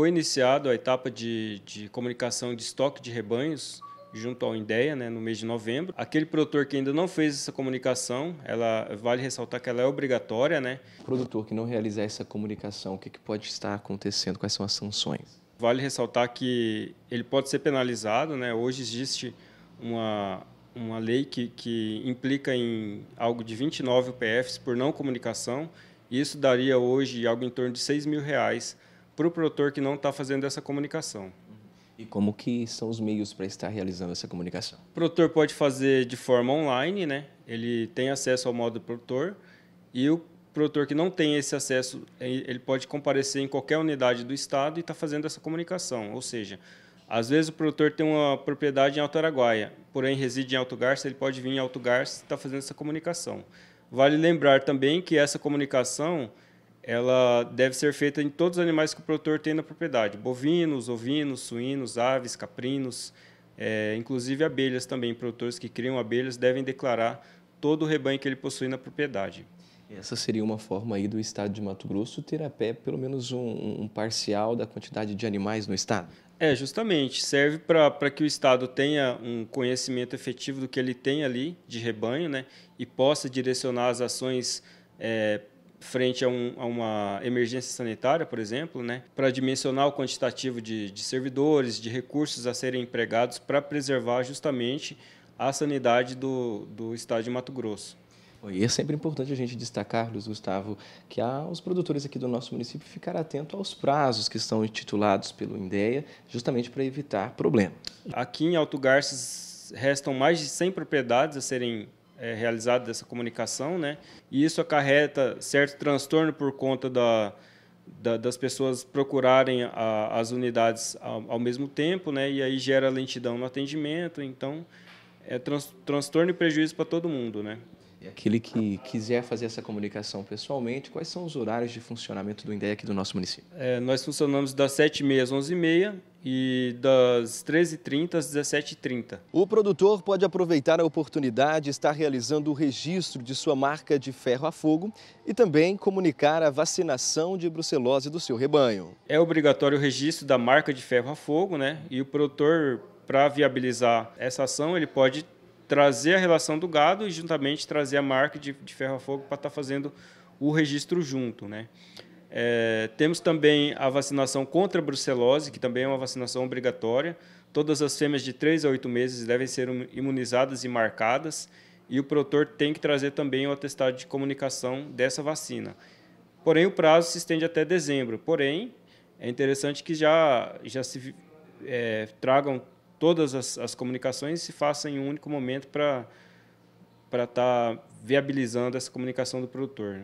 Foi iniciado a etapa de, de comunicação de estoque de rebanhos junto ao INDEA, né, no mês de novembro. Aquele produtor que ainda não fez essa comunicação, ela vale ressaltar que ela é obrigatória, né? O produtor que não realizar essa comunicação, o que, que pode estar acontecendo? Quais são as sanções? Vale ressaltar que ele pode ser penalizado, né? Hoje existe uma uma lei que, que implica em algo de 29 UPFs por não comunicação. Isso daria hoje algo em torno de 6 mil reais para o produtor que não está fazendo essa comunicação. E como que são os meios para estar realizando essa comunicação? O produtor pode fazer de forma online, né? ele tem acesso ao modo produtor, e o produtor que não tem esse acesso, ele pode comparecer em qualquer unidade do Estado e está fazendo essa comunicação. Ou seja, às vezes o produtor tem uma propriedade em Alto Araguaia, porém reside em Alto Garça, ele pode vir em Alto Garça e está fazendo essa comunicação. Vale lembrar também que essa comunicação ela deve ser feita em todos os animais que o produtor tem na propriedade: bovinos, ovinos, suínos, aves, caprinos, é, inclusive abelhas também. Produtores que criam abelhas devem declarar todo o rebanho que ele possui na propriedade. Essa seria uma forma aí do estado de Mato Grosso ter a pé pelo menos um, um parcial da quantidade de animais no estado? É, justamente. Serve para que o estado tenha um conhecimento efetivo do que ele tem ali de rebanho, né? E possa direcionar as ações é, frente a, um, a uma emergência sanitária, por exemplo, né, para dimensionar o quantitativo de, de servidores, de recursos a serem empregados para preservar justamente a sanidade do, do estado de Mato Grosso. E é sempre importante a gente destacar, Luiz Gustavo, que há, os produtores aqui do nosso município ficar atento aos prazos que estão intitulados pelo INDEA, justamente para evitar problemas. Aqui em Alto Garças restam mais de 100 propriedades a serem é, realizado dessa comunicação, né? E isso acarreta certo transtorno por conta da, da, das pessoas procurarem a, as unidades ao, ao, mesmo tempo, né? E aí gera lentidão no atendimento, então é trans, transtorno e prejuízo para todo mundo, né? aquele que quiser fazer essa comunicação pessoalmente, quais são os horários de funcionamento do INDEA aqui do nosso município? É, nós funcionamos das 7h30 às 11h30 e das 13h30 às 17h30. O produtor pode aproveitar a oportunidade de estar realizando o registro de sua marca de ferro a fogo e também comunicar a vacinação de brucelose do seu rebanho. É obrigatório o registro da marca de ferro a fogo, né? E o produtor, para viabilizar essa ação, ele pode trazer a relação do gado e juntamente trazer a marca de, de ferro a fogo para estar tá fazendo o registro junto, né? É, temos também a vacinação contra a brucelose, que também é uma vacinação obrigatória. Todas as fêmeas de 3 a 8 meses devem ser imunizadas e marcadas, e o produtor tem que trazer também o atestado de comunicação dessa vacina. Porém, o prazo se estende até dezembro. Porém, é interessante que já, já se é, tragam todas as, as comunicações se façam em um único momento para estar tá viabilizando essa comunicação do produtor. Né?